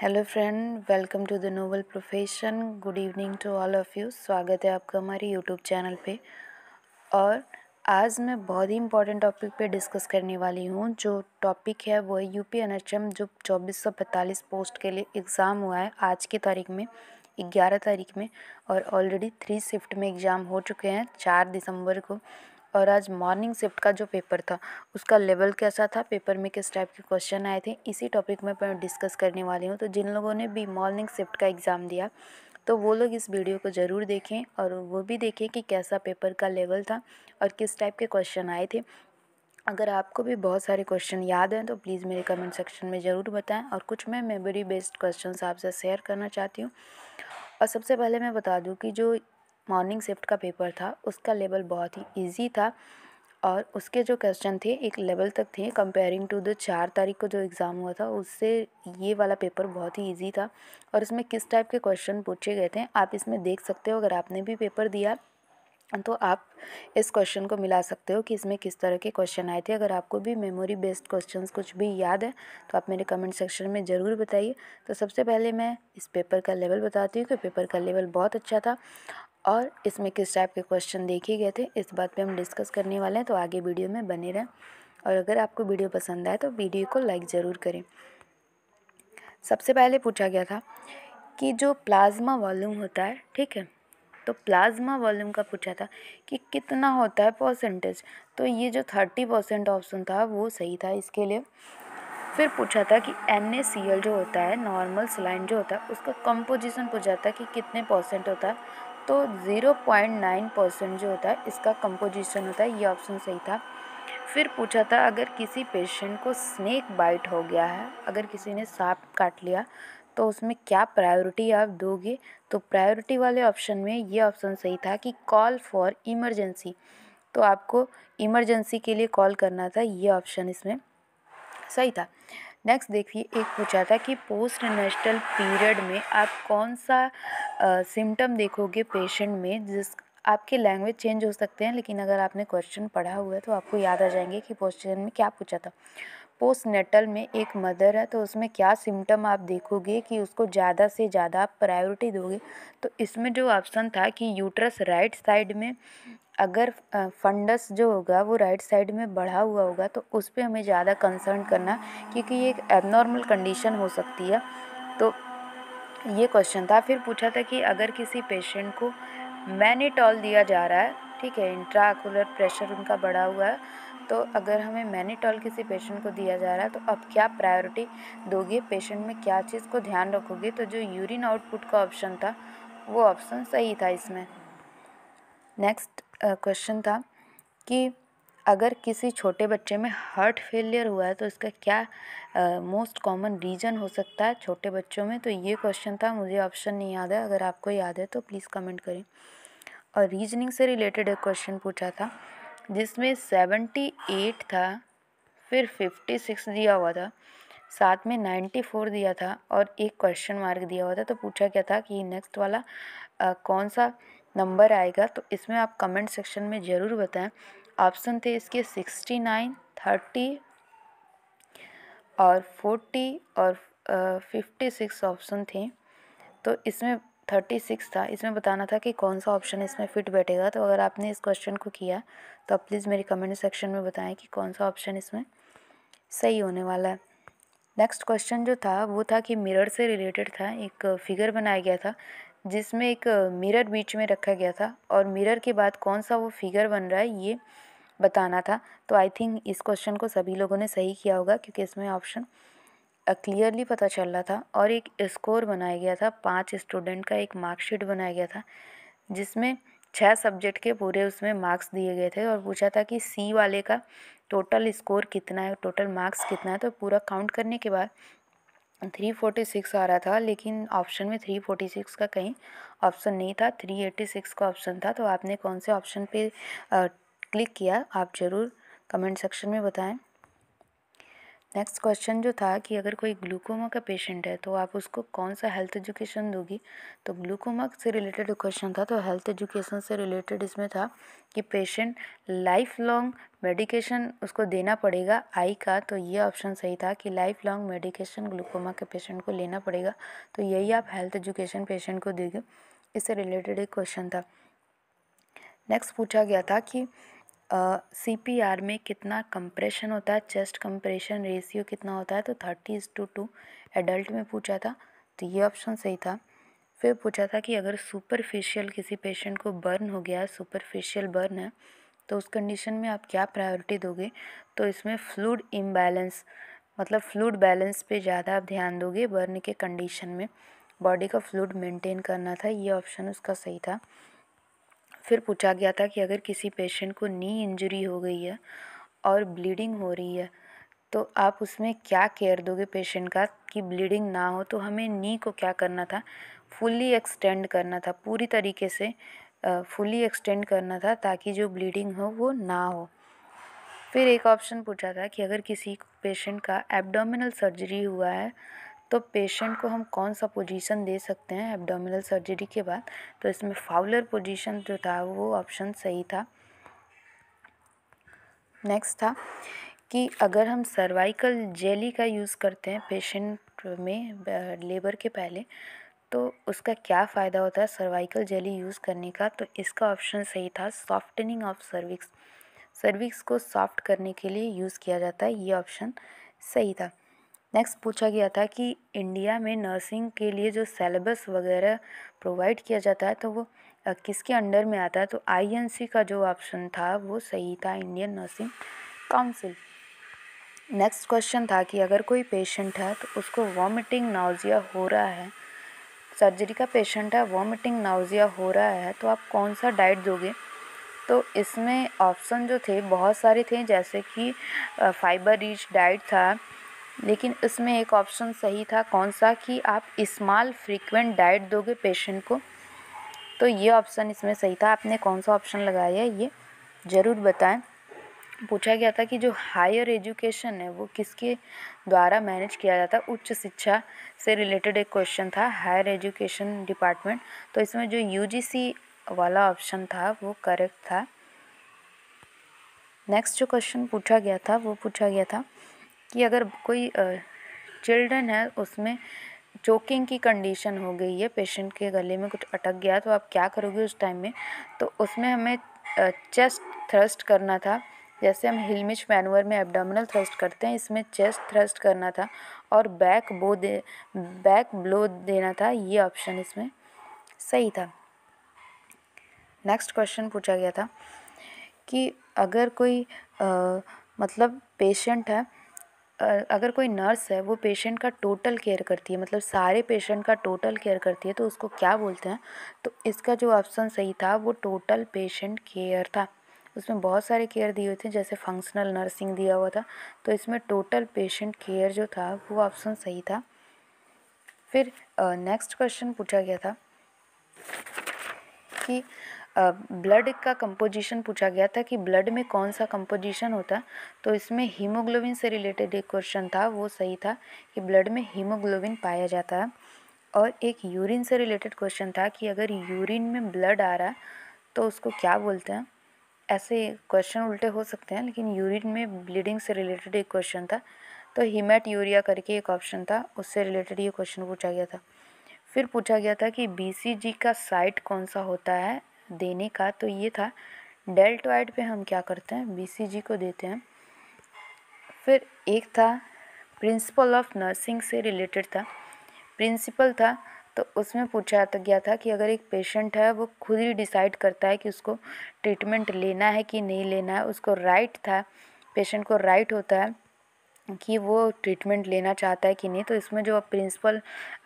hello friend welcome to the noble profession good evening to all of you स्वागत है आपका हमारे YouTube channel पे और आज मैं बहुत ही इंपॉर्टेंट टॉपिक पे डिस्कस करने वाली हूँ जो टॉपिक है वो है यू पी एन जो चौबीस सौ पैंतालीस पोस्ट के लिए एग्ज़ाम हुआ है आज की तारीख में ग्यारह तारीख में और ऑलरेडी थ्री शिफ्ट में एग्ज़ाम हो चुके हैं चार दिसंबर को और आज मॉर्निंग शिफ्ट का जो पेपर था उसका लेवल कैसा था पेपर में किस टाइप के क्वेश्चन आए थे इसी टॉपिक में मैं डिस्कस करने वाली हूँ तो जिन लोगों ने भी मॉर्निंग शिफ्ट का एग्ज़ाम दिया तो वो लोग इस वीडियो को ज़रूर देखें और वो भी देखें कि कैसा पेपर का लेवल था और किस टाइप के क्वेश्चन आए थे अगर आपको भी बहुत सारे क्वेश्चन याद हैं तो प्लीज़ मेरे कमेंट सेक्शन में ज़रूर बताएं और कुछ मैं मेमोरी बेस्ड क्वेश्चन आपसे शेयर करना चाहती हूँ और सबसे पहले मैं बता दूँ कि जो मॉर्निंग शिफ्ट का पेपर था उसका लेवल बहुत ही ईज़ी था और उसके जो क्वेश्चन थे एक लेवल तक थे कंपेयरिंग टू द चार तारीख को जो एग्ज़ाम हुआ था उससे ये वाला पेपर बहुत ही इजी था और इसमें किस टाइप के क्वेश्चन पूछे गए थे आप इसमें देख सकते हो अगर आपने भी पेपर दिया तो आप इस क्वेश्चन को मिला सकते हो कि इसमें किस तरह के क्वेश्चन आए थे अगर आपको भी मेमोरी बेस्ड क्वेश्चन कुछ भी याद है तो आप मेरे कमेंट सेक्शन में ज़रूर बताइए तो सबसे पहले मैं इस पेपर का लेवल बताती हूँ कि पेपर का लेवल बहुत अच्छा था और इसमें किस टाइप के क्वेश्चन देखे गए थे इस बात पे हम डिस्कस करने वाले हैं तो आगे वीडियो में बने रहें और अगर आपको वीडियो पसंद आए तो वीडियो को लाइक ज़रूर करें सबसे पहले पूछा गया था कि जो प्लाज्मा वॉल्यूम होता है ठीक है तो प्लाज्मा वॉल्यूम का पूछा था कि कितना होता है परसेंटेज तो ये जो थर्टी परसेंट ऑप्शन था वो सही था इसके लिए फिर पूछा था कि एन जो होता है नॉर्मल सलाइन जो होता है उसका कंपोजिशन पूछा था कि कितने परसेंट होता है तो 0.9 परसेंट जो होता है इसका कंपोजिशन होता है ये ऑप्शन सही था फिर पूछा था अगर किसी पेशेंट को स्नेक बाइट हो गया है अगर किसी ने सांप काट लिया तो उसमें क्या प्रायोरिटी आप दोगे तो प्रायोरिटी वाले ऑप्शन में ये ऑप्शन सही था कि कॉल फॉर इमरजेंसी तो आपको इमरजेंसी के लिए कॉल करना था ये ऑप्शन इसमें सही था नेक्स्ट देखिए एक पूछा था कि पोस्ट नेस्टल पीरियड में आप कौन सा सिम्टम देखोगे पेशेंट में जिस आपके लैंग्वेज चेंज हो सकते हैं लेकिन अगर आपने क्वेश्चन पढ़ा हुआ है तो आपको याद आ जाएंगे कि क्वेश्चन में क्या पूछा था पोस्ट नेटल में एक मदर है तो उसमें क्या सिम्टम आप देखोगे कि उसको ज़्यादा से ज़्यादा आप प्रायोरिटी दोगे तो इसमें जो ऑप्शन था कि यूट्रस राइट साइड में अगर फंडस जो होगा वो राइट साइड में बढ़ा हुआ होगा तो उस पर हमें ज़्यादा कंसर्न करना क्योंकि ये एक एबनॉर्मल कंडीशन हो सकती है तो ये क्वेश्चन था फिर पूछा था कि अगर किसी पेशेंट को मैनीटॉल दिया जा रहा है ठीक है इंट्राकुलर प्रेशर उनका बढ़ा हुआ है तो अगर हमें मैनीटॉल किसी पेशेंट को दिया जा रहा है तो अब क्या प्रायोरिटी दोगे पेशेंट में क्या चीज़ को ध्यान रखोगे तो जो यूरिन आउटपुट का ऑप्शन था वो ऑप्शन सही था इसमें नेक्स्ट क्वेश्चन था कि अगर किसी छोटे बच्चे में हार्ट फेलियर हुआ है तो इसका क्या मोस्ट कॉमन रीज़न हो सकता है छोटे बच्चों में तो ये क्वेश्चन था मुझे ऑप्शन नहीं याद है अगर आपको याद है तो प्लीज़ कमेंट करें और रीजनिंग से रिलेटेड एक क्वेश्चन पूछा था जिसमें सेवेंटी एट था फिर फिफ्टी सिक्स दिया हुआ था साथ में नाइन्टी फोर दिया था और एक क्वेश्चन मार्क दिया हुआ था तो पूछा क्या था कि नेक्स्ट वाला आ, कौन सा नंबर आएगा तो इसमें आप कमेंट सेक्शन में ज़रूर बताएं ऑप्शन थे इसके सिक्सटी नाइन थर्टी और फोर्टी और फिफ्टी सिक्स ऑप्शन थे तो इसमें थर्टी सिक्स था इसमें बताना था कि कौन सा ऑप्शन इसमें फिट बैठेगा तो अगर आपने इस क्वेश्चन को किया तो आप प्लीज़ मेरे कमेंट सेक्शन में बताएं कि कौन सा ऑप्शन इसमें सही होने वाला है नेक्स्ट क्वेश्चन जो था वो था कि मिरर से रिलेटेड था एक फिगर बनाया गया था जिसमें एक मिरर बीच में रखा गया था और मिरर के बाद कौन सा वो फिगर बन रहा है ये बताना था तो आई थिंक इस क्वेश्चन को सभी लोगों ने सही किया होगा क्योंकि इसमें ऑप्शन क्लियरली पता चल रहा था और एक स्कोर बनाया गया था पांच स्टूडेंट का एक मार्कशीट बनाया गया था जिसमें छः सब्जेक्ट के पूरे उसमें मार्क्स दिए गए थे और पूछा था कि सी वाले का टोटल स्कोर कितना है टोटल मार्क्स कितना है तो पूरा काउंट करने के बाद थ्री फोर्टी सिक्स आ रहा था लेकिन ऑप्शन में थ्री फोर्टी सिक्स का कहीं ऑप्शन नहीं था थ्री एट्टी सिक्स का ऑप्शन था तो आपने कौन से ऑप्शन पे क्लिक किया आप ज़रूर कमेंट सेक्शन में बताएं नेक्स्ट क्वेश्चन जो था कि अगर कोई ग्लूकोमा का पेशेंट है तो आप उसको कौन सा हेल्थ एजुकेशन दोगी तो ग्लूकोमा से रिलेटेड क्वेश्चन था तो हेल्थ एजुकेशन से रिलेटेड इसमें था कि पेशेंट लाइफ लॉन्ग मेडिकेशन उसको देना पड़ेगा आई का तो ये ऑप्शन सही था कि लाइफ लॉन्ग मेडिकेशन ग्लूकोमा के पेशेंट को लेना पड़ेगा तो यही आप हेल्थ एजुकेशन पेशेंट को देंगे इससे रिलेटेड एक क्वेश्चन था नेक्स्ट पूछा गया था कि सी पी आर में कितना कंप्रेशन होता है चेस्ट कंप्रेशन रेशियो कितना होता है तो thirty is to to adult में पूछा था तो ये ऑप्शन सही था फिर पूछा था कि अगर सुपरफिशियल किसी पेशेंट को बर्न हो गया है सुपरफिशियल बर्न है तो उस कंडीशन में आप क्या प्रायोरिटी दोगे तो इसमें फ्लूड इम्बैलेंस मतलब फ्लूड बैलेंस पे ज़्यादा आप ध्यान दोगे बर्न के कंडीशन में बॉडी का फ्लूड मेंटेन करना था ये ऑप्शन उसका सही था फिर पूछा गया था कि अगर किसी पेशेंट को नी इंजरी हो गई है और ब्लीडिंग हो रही है तो आप उसमें क्या केयर दोगे पेशेंट का कि ब्लीडिंग ना हो तो हमें नी को क्या करना था फुली एक्सटेंड करना था पूरी तरीके से फुली एक्सटेंड करना था ताकि जो ब्लीडिंग हो वो ना हो फिर एक ऑप्शन पूछा था कि अगर किसी पेशेंट का एब्डोमिनल सर्जरी हुआ है तो पेशेंट को हम कौन सा पोजीशन दे सकते हैं एब्डोमिनल सर्जरी के बाद तो इसमें फाउलर पोजीशन जो था वो ऑप्शन सही था नेक्स्ट था कि अगर हम सर्वाइकल जेली का यूज़ करते हैं पेशेंट में लेबर के पहले तो उसका क्या फ़ायदा होता है सर्वाइकल जेली यूज़ करने का तो इसका ऑप्शन सही था सॉफ्टनिंग ऑफ सर्विक्स सर्विक्स को सॉफ्ट करने के लिए यूज़ किया जाता है ये ऑप्शन सही था नेक्स्ट पूछा गया था कि इंडिया में नर्सिंग के लिए जो सेलेबस वगैरह प्रोवाइड किया जाता है तो वो किसके अंडर में आता है तो आईएनसी का जो ऑप्शन था वो सही था Indian nursing council next question था कि अगर कोई पेशेंट है तो उसको वॉमिटिंग नाउजिया हो रहा है सर्जरी का पेशेंट है वॉमिटिंग नाउजिया हो रहा है तो आप कौन सा डाइट दोगे तो इसमें ऑप्शन जो थे बहुत सारे थे जैसे कि फाइबर रिच डाइट था लेकिन इसमें एक ऑप्शन सही था कौन सा कि आप इस्माल फ्रीक्वेंट डाइट दोगे पेशेंट को तो ये ऑप्शन इसमें सही था आपने कौन सा ऑप्शन लगाया है ये ज़रूर बताएं पूछा गया था कि जो हायर एजुकेशन है वो किसके द्वारा मैनेज किया जाता है उच्च शिक्षा से रिलेटेड एक क्वेश्चन था हायर एजुकेशन डिपार्टमेंट तो इसमें जो यू वाला ऑप्शन था वो करेक्ट था नेक्स्ट जो क्वेश्चन पूछा गया था वो पूछा गया था कि अगर कोई चिल्ड्रन है उसमें चोकिंग की कंडीशन हो गई है पेशेंट के गले में कुछ अटक गया तो आप क्या करोगे उस टाइम में तो उसमें हमें चेस्ट थ्रस्ट करना था जैसे हम हिलमिच मैनुअर में एब्डोमिनल थ्रस्ट करते हैं इसमें चेस्ट थ्रस्ट करना था और बैक बो दे बैक ब्लो देना था ये ऑप्शन इसमें सही था नेक्स्ट क्वेश्चन पूछा गया था कि अगर कोई आ, मतलब पेशेंट है अगर कोई नर्स है वो पेशेंट का टोटल केयर करती है मतलब सारे पेशेंट का टोटल केयर करती है तो उसको क्या बोलते हैं तो इसका जो ऑप्शन सही था वो टोटल पेशेंट केयर था उसमें बहुत सारे केयर दिए हुए थे जैसे फंक्शनल नर्सिंग दिया हुआ था तो इसमें टोटल पेशेंट केयर जो था वो ऑप्शन सही था फिर नेक्स्ट क्वेश्चन पूछा गया था कि ब्लड का कंपोजिशन पूछा गया था कि ब्लड में कौन सा कंपोजिशन होता तो इसमें हीमोग्लोबिन से रिलेटेड एक क्वेश्चन था वो सही था कि ब्लड में हीमोग्लोबिन पाया जाता है और एक यूरिन से रिलेटेड क्वेश्चन था कि अगर यूरिन में ब्लड आ रहा है तो उसको क्या बोलते हैं ऐसे क्वेश्चन उल्टे हो सकते हैं लेकिन यूरिन में ब्लीडिंग से रिलेटेड एक क्वेश्चन था तो हीमेट यूरिया करके एक ऑप्शन था उससे रिलेटेड ये क्वेश्चन पूछा गया था फिर पूछा गया था कि बीसीजी का साइट कौन सा होता है देने का तो ये था डेल्ट वाइड पे हम क्या करते हैं बीसीजी को देते हैं फिर एक था प्रिंसिपल ऑफ नर्सिंग से रिलेटेड था प्रिंसिपल था तो उसमें पूछा तो गया था कि अगर एक पेशेंट है वो खुद ही डिसाइड करता है कि उसको ट्रीटमेंट लेना है कि नहीं लेना है उसको राइट था पेशेंट को राइट होता है कि वो ट्रीटमेंट लेना चाहता है कि नहीं तो इसमें जो प्रिंसिपल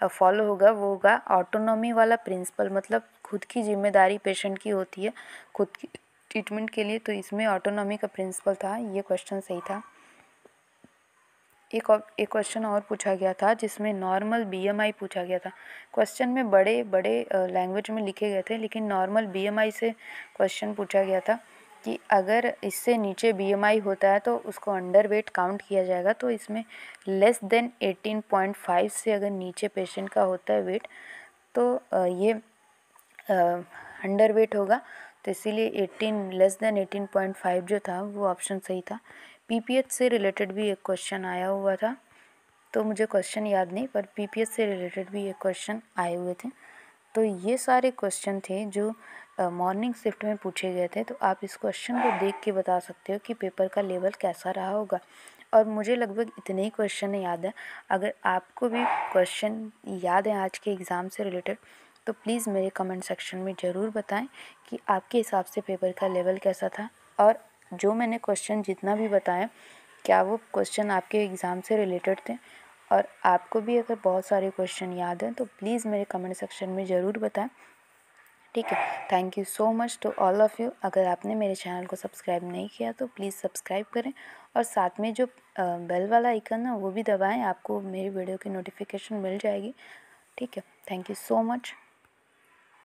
फॉलो होगा वो होगा ऑटोनॉमी वाला प्रिंसिपल मतलब खुद की जिम्मेदारी पेशेंट की होती है खुद की ट्रीटमेंट के लिए तो इसमें ऑटोनॉमी का प्रिंसिपल था ये क्वेश्चन सही था एक एक क्वेश्चन और पूछा गया था जिसमें नॉर्मल बीएमआई पूछा गया था क्वेश्चन में बड़े बड़े लैंग्वेज में लिखे गए थे लेकिन नॉर्मल बीएमआई से क्वेश्चन पूछा गया था कि अगर इससे नीचे बी एम आई होता है तो उसको अंडर वेट काउंट किया जाएगा तो इसमें less than eighteen point five से अगर नीचे पेशेंट का होता है वेट तो ये अंडर वेट होगा तो इसीलिए eighteen less than eighteen point five जो था वो ऑप्शन सही था पीपीएच से रिलेटेड भी एक क्वेश्चन आया हुआ था तो मुझे क्वेश्चन याद नहीं पर पीपीएच से रिलेटेड भी एक क्वेश्चन आए हुए थे तो ये सारे क्वेश्चन थे जो मॉर्निंग शिफ्ट में पूछे गए थे तो आप इस क्वेश्चन को देख के बता सकते हो कि पेपर का लेवल कैसा रहा होगा और मुझे लगभग इतने ही क्वेश्चन याद हैं अगर आपको भी क्वेश्चन याद हैं आज के एग्ज़ाम से रिलेटेड तो प्लीज़ मेरे कमेंट सेक्शन में ज़रूर बताएं कि आपके हिसाब से पेपर का लेवल कैसा था और जो मैंने क्वेश्चन जितना भी बताया क्या वो क्वेश्चन आपके एग्ज़ाम से रिलेटेड थे और आपको भी अगर बहुत सारे क्वेश्चन याद हैं तो प्लीज़ मेरे कमेंट सेक्शन में ज़रूर बताएं ठीक है thank you so much to all of you अगर आपने मेरे चैनल को सब्सक्राइब नहीं किया तो प्लीज़ सब्सक्राइब करें और साथ में जो बेल वाला आइकन है वो भी दबाएं आपको मेरी वीडियो की नोटिफिकेशन मिल जाएगी ठीक है थैंक यू सो मच